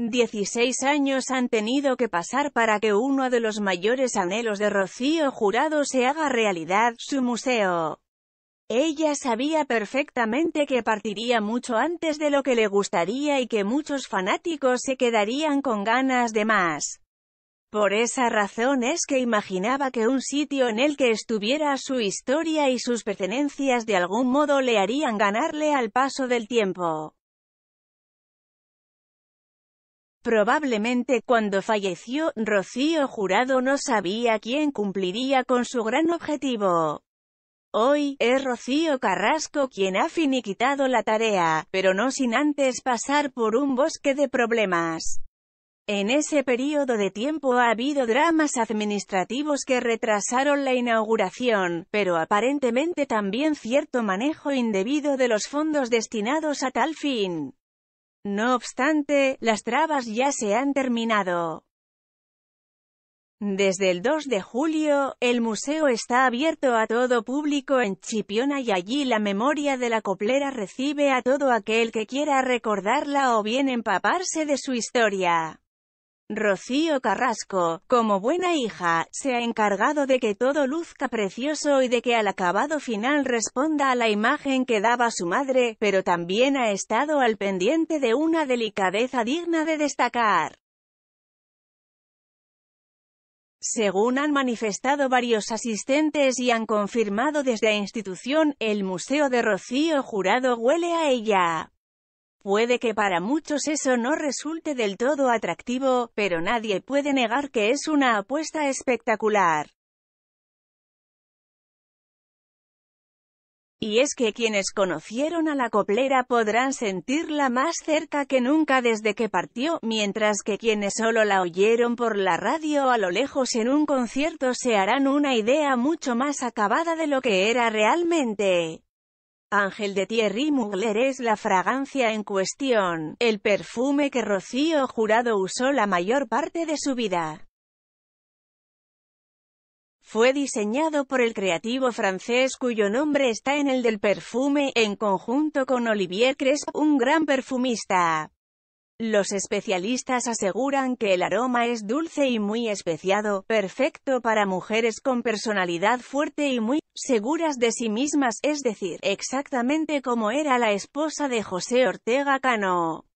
16 años han tenido que pasar para que uno de los mayores anhelos de Rocío Jurado se haga realidad, su museo. Ella sabía perfectamente que partiría mucho antes de lo que le gustaría y que muchos fanáticos se quedarían con ganas de más. Por esa razón es que imaginaba que un sitio en el que estuviera su historia y sus pertenencias de algún modo le harían ganarle al paso del tiempo. Probablemente cuando falleció, Rocío Jurado no sabía quién cumpliría con su gran objetivo. Hoy, es Rocío Carrasco quien ha finiquitado la tarea, pero no sin antes pasar por un bosque de problemas. En ese periodo de tiempo ha habido dramas administrativos que retrasaron la inauguración, pero aparentemente también cierto manejo indebido de los fondos destinados a tal fin. No obstante, las trabas ya se han terminado. Desde el 2 de julio, el museo está abierto a todo público en Chipiona y allí la memoria de la coplera recibe a todo aquel que quiera recordarla o bien empaparse de su historia. Rocío Carrasco, como buena hija, se ha encargado de que todo luzca precioso y de que al acabado final responda a la imagen que daba su madre, pero también ha estado al pendiente de una delicadeza digna de destacar. Según han manifestado varios asistentes y han confirmado desde la institución, el Museo de Rocío Jurado huele a ella. Puede que para muchos eso no resulte del todo atractivo, pero nadie puede negar que es una apuesta espectacular. Y es que quienes conocieron a la coplera podrán sentirla más cerca que nunca desde que partió, mientras que quienes solo la oyeron por la radio a lo lejos en un concierto se harán una idea mucho más acabada de lo que era realmente. Ángel de Thierry Mugler es la fragancia en cuestión, el perfume que Rocío Jurado usó la mayor parte de su vida. Fue diseñado por el creativo francés cuyo nombre está en el del perfume, en conjunto con Olivier Crespo, un gran perfumista. Los especialistas aseguran que el aroma es dulce y muy especiado, perfecto para mujeres con personalidad fuerte y muy seguras de sí mismas, es decir, exactamente como era la esposa de José Ortega Cano.